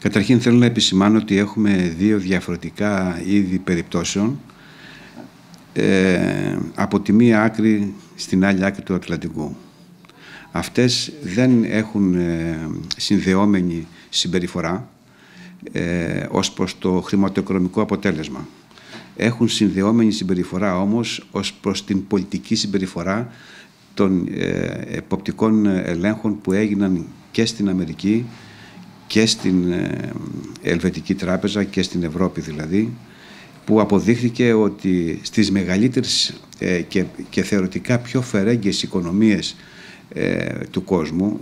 Καταρχήν θέλω να επισημάνω ότι έχουμε δύο διαφορετικά είδη περιπτώσεων ε, από τη μία άκρη στην άλλη άκρη του Ατλαντικού. Αυτές δεν έχουν ε, συνδεόμενη συμπεριφορά ε, ως προς το χρηματοοικονομικό αποτέλεσμα. Έχουν συνδεόμενη συμπεριφορά όμως ως προς την πολιτική συμπεριφορά των ε, εποπτικών ελέγχων που έγιναν και στην Αμερική και στην ε, Ελβετική Τράπεζα και στην Ευρώπη δηλαδή που αποδείχθηκε ότι στις μεγαλύτερες ε, και, και θεωρητικά πιο φερέγγες οικονομίες ε, του κόσμου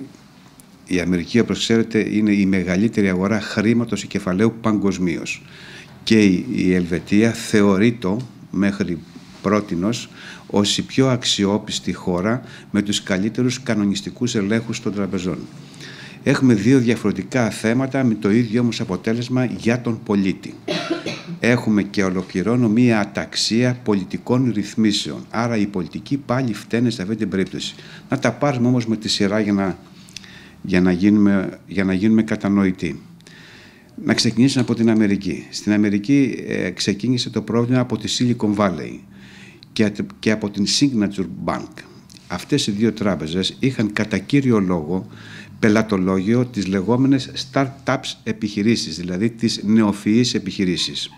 η Αμερική όπως ξέρετε είναι η μεγαλύτερη αγορά χρήματος και κεφαλαίου παγκοσμίως. και η Ελβετία θεωρεί το μέχρι πρότινος ως η πιο αξιόπιστη χώρα με τους καλύτερους κανονιστικούς ελέγχους των τραπεζών. Έχουμε δύο διαφορετικά θέματα με το ίδιο όμως αποτέλεσμα για τον πολίτη. Έχουμε και ολοκληρώνω μία αταξία πολιτικών ρυθμίσεων. Άρα οι πολιτικοί πάλι φταίνε σε αυτή την περίπτωση. Να τα πάρουμε όμως με τη σειρά για να, για να, γίνουμε, για να γίνουμε κατανοητοί. Να ξεκινήσουμε από την Αμερική. Στην Αμερική ε, ξεκίνησε το πρόβλημα από τη Silicon Valley και, και από την Signature Bank. Αυτές οι δύο τράπεζες είχαν κατά κύριο λόγο πελατολόγιο τις λεγόμενες startups επιχειρήσεις, δηλαδή τις νεοφυείς επιχειρήσεις.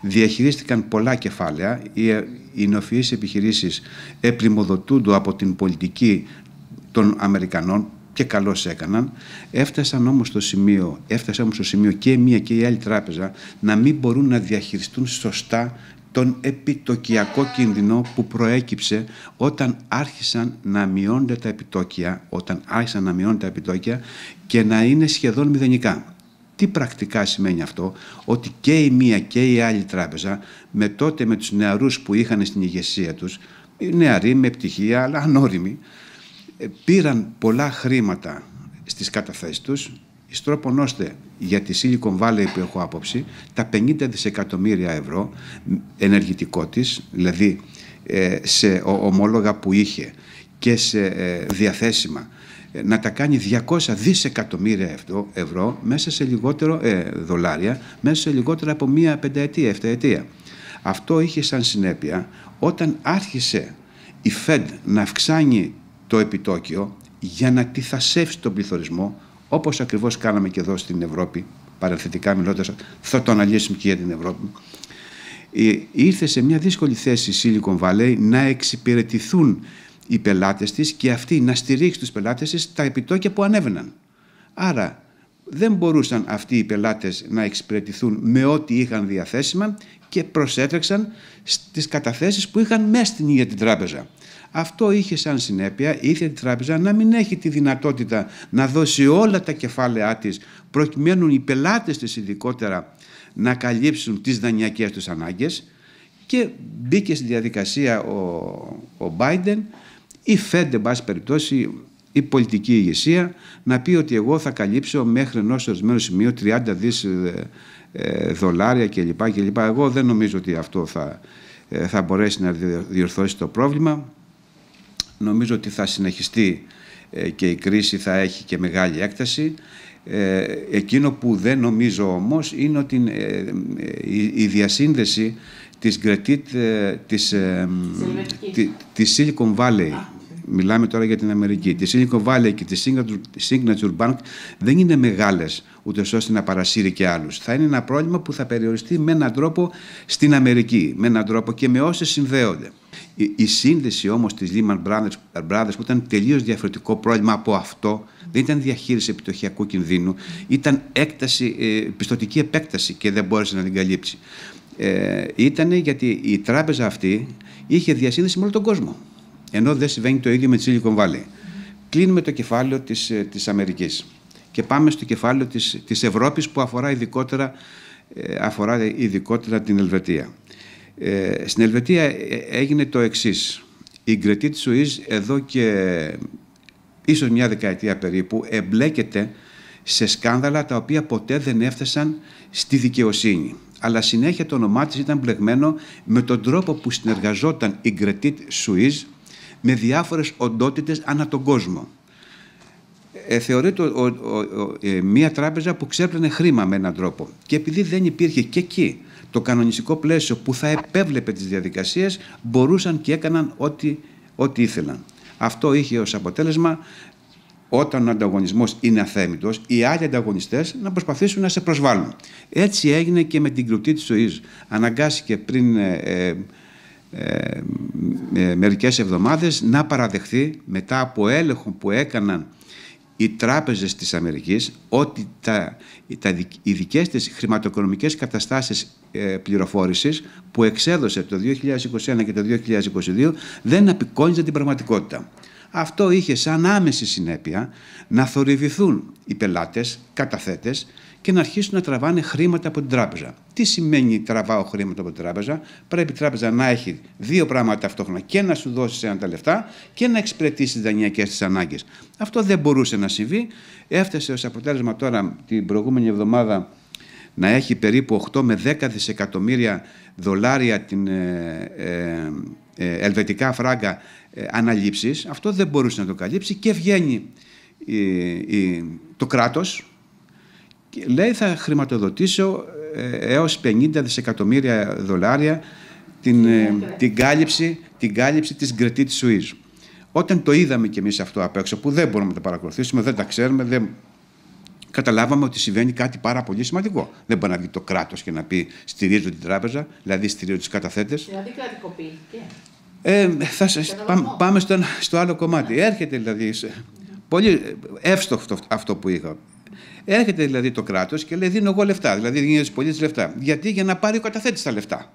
Διαχειρίστηκαν πολλά κεφάλαια, οι νεοφυείς επιχειρήσεις επλημοδοτούνται από την πολιτική των Αμερικανών και καλώς έκαναν. Έφτασαν όμως στο σημείο, έφτασαν όμως στο σημείο και η μία και η άλλη τράπεζα να μην μπορούν να διαχειριστούν σωστά τον επιτοκιακό κίνδυνο που προέκυψε όταν άρχισαν να μειώνται τα επιτόκια, όταν άρχισαν να τα επιτόκια και να είναι σχεδόν μηδενικά. Τι πρακτικά σημαίνει αυτό, ότι και η μία και η άλλη τράπεζα με τότε με τους νεαρούς που είχαν στην ηγεσία τους, νεαροί με πτυχία αλλά ανώριμοι, ε, πήραν πολλά χρήματα στις καταθέσεις τους, εις τρόπον ώστε για τη Silicon Valley που έχω άποψη τα 50 δισεκατομμύρια ευρώ ενεργητικό της, δηλαδή ε, σε ομόλογα που είχε και σε ε, διαθέσιμα ε, να τα κάνει 200 δισεκατομμύρια ευρώ, μέσα σε λιγότερο, δολάρια μέσα σε λιγότερα από μία πενταετία, εφταετία. Αυτό είχε σαν συνέπεια όταν άρχισε η Fed να αυξάνει το επιτόκιο για να τυθασεύσει τον πληθωρισμό όπως ακριβώς κάναμε και εδώ στην Ευρώπη, παρελθετικά μιλώντας, θα το αναλύσουμε και για την Ευρώπη. Ε, ήρθε σε μια δύσκολη θέση η Silicon Valley να εξυπηρετηθούν οι πελάτες της και αυτή να στηρίξει τους πελάτες της τα επιτόκια που ανέβαιναν. Άρα δεν μπορούσαν αυτοί οι πελάτες να εξυπηρετηθούν με ό,τι είχαν διαθέσιμα και προσέτρεξαν στις καταθέσεις που είχαν μέσα στην ίδια την τράπεζα. Αυτό είχε σαν συνέπεια η ίδια την τράπεζα να μην έχει τη δυνατότητα να δώσει όλα τα κεφάλαιά της προκειμένου οι πελάτες της ειδικότερα να καλύψουν τις δανειακές τους ανάγκες και μπήκε στη διαδικασία ο, ο Biden η Fed, εν πάση περιπτώσει, η πολιτική ηγεσία να πει ότι εγώ θα καλύψω μέχρι ενός ορισμένου σημείου 30 δις ε, ε, δολάρια κλπ. Εγώ δεν νομίζω ότι αυτό θα, ε, θα μπορέσει να διορθώσει το πρόβλημα. Νομίζω ότι θα συνεχιστεί και η κρίση θα έχει και μεγάλη έκταση. Εκείνο που δεν νομίζω όμως είναι ότι η διασύνδεση της Γκρετίτ της, της Silicon Valley μιλάμε τώρα για την Αμερική. Τη Silicon Valley και τη Signature Bank δεν είναι μεγάλες ούτε ώστε να παρασύρει και άλλους. Θα είναι ένα πρόβλημα που θα περιοριστεί με έναν τρόπο στην Αμερική, με έναν τρόπο και με όσες συνδέονται. Η σύνδεση όμως της Lehman Brothers, που ήταν τελείως διαφορετικό πρόβλημα από αυτό δεν ήταν διαχείριση επιτοχιακού κινδύνου ήταν έκταση, ε, πιστοτική επέκταση και δεν μπόρεσε να την καλύψει. Ε, ήταν γιατί η τράπεζα αυτή είχε διασύνδεση με όλο τον κόσμο. Ενώ δεν συμβαίνει το ίδιο με τη Silicon Valley. Κλείνουμε το κεφάλαιο της, ε, της Αμερικής και πάμε στο κεφάλαιο της, της Ευρώπης που αφορά ειδικότερα, ε, αφορά ειδικότερα την Ελβετία. Ε, στην Ελβετία ε, έγινε το εξής. Η Γκρετή της εδώ και ίσως μια δεκαετία περίπου εμπλέκεται σε σκάνδαλα τα οποία ποτέ δεν έφτασαν στη δικαιοσύνη. Αλλά συνέχεια το όνομά της ήταν μπλεγμένο με τον τρόπο που συνεργαζόταν η Γκρετή Σουίζ με διάφορες οντότητες ανά τον κόσμο. Ε, θεωρείται ε, μια τράπεζα που ξέπλαινε χρήμα με έναν τρόπο. Και επειδή δεν υπήρχε και εκεί το κανονιστικό πλαίσιο που θα επέβλεπε τις διαδικασίες, μπορούσαν και έκαναν ό,τι, ό,τι ήθελαν. Αυτό είχε ως αποτέλεσμα όταν ο ανταγωνισμός είναι αθέμητος, οι άλλοι ανταγωνιστές να προσπαθήσουν να σε προσβάλλουν. Έτσι έγινε και με την κρουτή της ζωής. Αναγκάστηκε πριν ε, ε, ε, ε, μερικές εβδομάδες να παραδεχθεί μετά από έλεγχο που έκαναν οι τράπεζες της Αμερικής ότι τα, τα, οι δικές της χρηματοοικονομικές καταστάσεις ε, πληροφόρησης που εξέδωσε το 2021 και το 2022 δεν απεικόνιζαν την πραγματικότητα. Αυτό είχε σαν άμεση συνέπεια να θορυβηθούν οι πελάτες, καταθέτες και να αρχίσουν να τραβάνε χρήματα από την τράπεζα. Τι σημαίνει τραβάω χρήματα από την τράπεζα, Πρέπει η τράπεζα να έχει δύο πράγματα ταυτόχρονα και να σου δώσει ένα τα λεφτά και να εξυπηρετήσει τις δανειακές της ανάγκες. Αυτό δεν μπορούσε να συμβεί. Έφτασε ως αποτέλεσμα τώρα την προηγούμενη εβδομάδα να έχει περίπου 8 με 10 δισεκατομμύρια δολάρια την, ε, ε, ε, ελβετικά φράγκα ε, αναλήψεις. Αυτό δεν μπορούσε να το καλύψει και βγαίνει ε, το κράτος λέει θα χρηματοδοτήσω ε, έως 50 δισεκατομμύρια δολάρια την, ε, την, κάλυψη, την κάλυψη της γκρετή της Σουής. Όταν το είδαμε κι εμείς αυτό απ' έξω, που δεν μπορούμε να το παρακολουθήσουμε, δεν τα ξέρουμε, δεν... καταλάβαμε ότι συμβαίνει κάτι πάρα πολύ σημαντικό. Δεν μπορεί να βγει το κράτος και να πει στηρίζω την τράπεζα, δηλαδή στηρίζω τους καταθέτες. Δηλαδή κρατικοποιήθηκε. Ε, πάμε, πάμε στο, στο άλλο κομμάτι. Έρχεται δηλαδή, ναι. πολύ εύστοχο αυτό που είχα Έρχεται δηλαδή το κράτος και λέει: Δίνω εγώ λεφτά. Δηλαδή, δίνει τι πολίτες λεφτά. Γιατί για να πάρει ο καταθέτης τα λεφτά.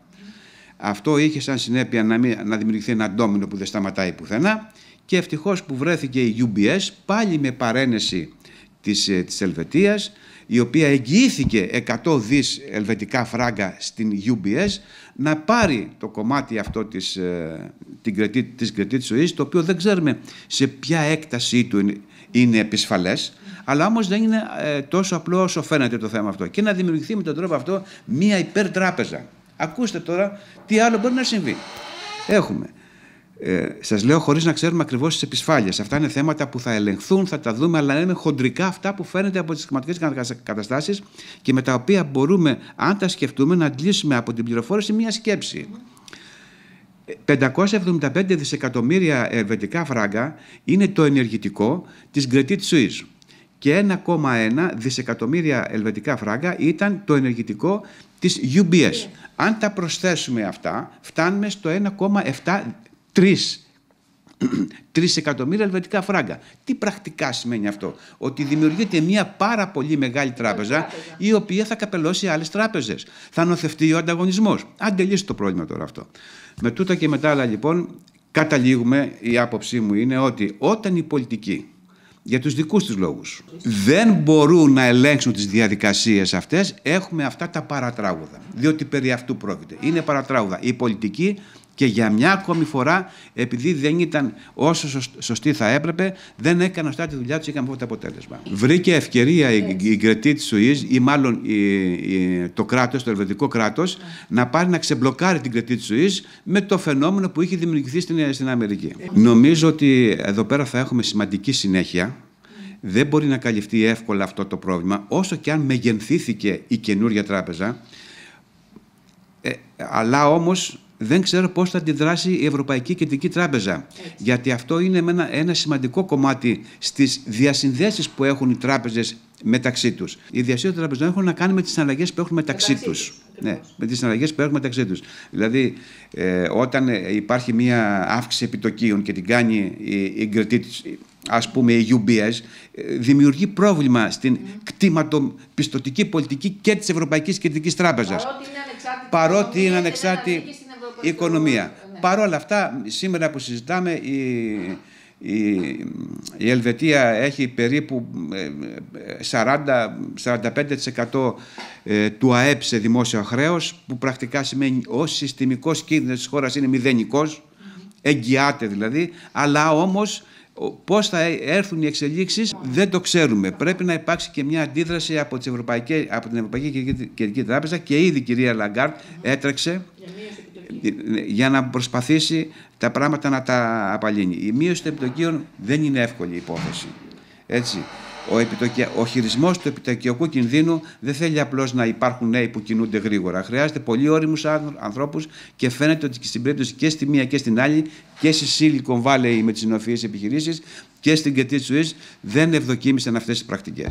Αυτό είχε σαν συνέπεια να, να δημιουργηθεί ένα ντόμινο που δεν σταματάει πουθενά και ευτυχώς που βρέθηκε η UBS πάλι με παρένεση της, ε, της Ελβετίας η οποία εγγυήθηκε 100 δις ελβετικά φράγκα στην UBS να πάρει το κομμάτι αυτό της, ε, κρετή, της το οποίο δεν ξέρουμε σε ποια έκταση του είναι επισφαλές, αλλά όμως δεν είναι ε, τόσο απλό όσο φαίνεται το θέμα αυτό. Και να δημιουργηθεί με τον τρόπο αυτό μια υπερτράπεζα. Ακούστε τώρα τι άλλο μπορεί να συμβεί. Έχουμε. Ε, Σας λέω χωρίς να ξέρουμε ακριβώς τις επισφάλειες. Αυτά είναι θέματα που θα ελεγχθούν, θα τα δούμε, αλλά είναι χοντρικά αυτά που φαίνεται από τις χρηματικέ καταστάσεις και με τα οποία μπορούμε, αν τα σκεφτούμε, να αντλήσουμε από την πληροφόρηση μια σκέψη. 575 δισεκατομμύρια ε, ελβετικά φράγκα είναι το ενεργητικό της Γκρετή Suisse και 1,1 δισεκατομμύρια ελβετικά φράγκα ήταν το ενεργητικό της UBS. Αν τα προσθέσουμε αυτά, φτάνουμε στο 1,73 3 εκατομμύρια ελβετικά φράγκα. Τι πρακτικά σημαίνει αυτό. Ότι δημιουργείται μια πάρα πολύ μεγάλη τράπεζα η οποία θα καπελώσει άλλες τράπεζες. Θα νοθευτεί ο ανταγωνισμός. Αν τελείσει το πρόβλημα τώρα αυτό. Με τούτα και μετά άλλα λοιπόν, καταλήγουμε, η άποψή μου είναι ότι όταν οι πολιτικοί για τους δικούς τους λόγους. Δεν μπορούν να ελέγξουν τις διαδικασίες αυτές, έχουμε αυτά τα παρατράγουδα. Διότι περί αυτού πρόκειται. Είναι παρατράγουδα. Η πολιτική και για μια ακόμη φορά, επειδή δεν ήταν όσο σωστή θα έπρεπε, δεν έκανε σωστά τη δουλειά τους και αυτό το αποτέλεσμα. Βρήκε ευκαιρία η, η Γκρετή της ή μάλλον το κράτος, το ελβετικό κράτος, ναι. να πάρει να ξεμπλοκάρει την Κρετή τη Σουή με το φαινόμενο που είχε δημιουργηθεί στην, Αμερική. Νομίζω ότι εδώ πέρα θα έχουμε σημαντική συνέχεια δεν μπορεί να καλυφθεί εύκολα αυτό το πρόβλημα, όσο και αν μεγενθήθηκε η καινούργια τράπεζα. Ε, αλλά όμως δεν ξέρω πώς θα αντιδράσει η Ευρωπαϊκή Κεντρική Τράπεζα. Γιατί αυτό είναι ένα, ένα σημαντικό κομμάτι στις διασυνδέσεις που έχουν οι τράπεζες μεταξύ τους. Η διασύνδεση των τραπεζών έχουν να κάνουν με τις συναλλαγές που έχουν μεταξύ, μεταξύ τους. Ναι, με τις συναλλαγές που έχουν μεταξύ τους. Δηλαδή, ε, όταν ε, υπάρχει μια αύξηση επιτοκίων και την κάνει η, η κριτή ας πούμε η UBS, ε, δημιουργεί πρόβλημα στην mm. κτηματοπιστωτική πολιτική και της Ευρωπαϊκής Κεντρικής Τράπεζας. Παρότι είναι Παρότι είναι ανεξάρτητη οικονομία. Ναι. Παρ' όλα αυτά, σήμερα που συζητάμε, η, η, Ελβετία έχει περίπου 40-45% ε, ε, του ΑΕΠ σε δημόσιο χρέος, που πρακτικά σημαίνει ο συστημικός κίνδυνος της χώρας είναι μηδενικός, εγγυάται δηλαδή, αλλά όμως Πώς θα έρθουν οι εξελίξεις δεν το ξέρουμε. Πρέπει να υπάρξει και μια αντίδραση από, από την Ευρωπαϊκή Κεντρική Τράπεζα και ήδη η κυρία Λαγκάρτ έτρεξε για να προσπαθήσει τα πράγματα να τα απαλύνει. Η μείωση των επιτοκίων δεν είναι εύκολη υπόθεση. Έτσι. Ο, επιτοκια... ο χειρισμός του επιτοκιακού κινδύνου δεν θέλει απλώς να υπάρχουν νέοι που κινούνται γρήγορα. Χρειάζεται πολύ όριμους ανθρώπους και φαίνεται ότι στην περίπτωση και στη μία και στην άλλη και στη Silicon Valley με τις νοοφυεί επιχειρήσεις και στην Κετή Σουή δεν ευδοκίμησαν αυτές τις πρακτικές.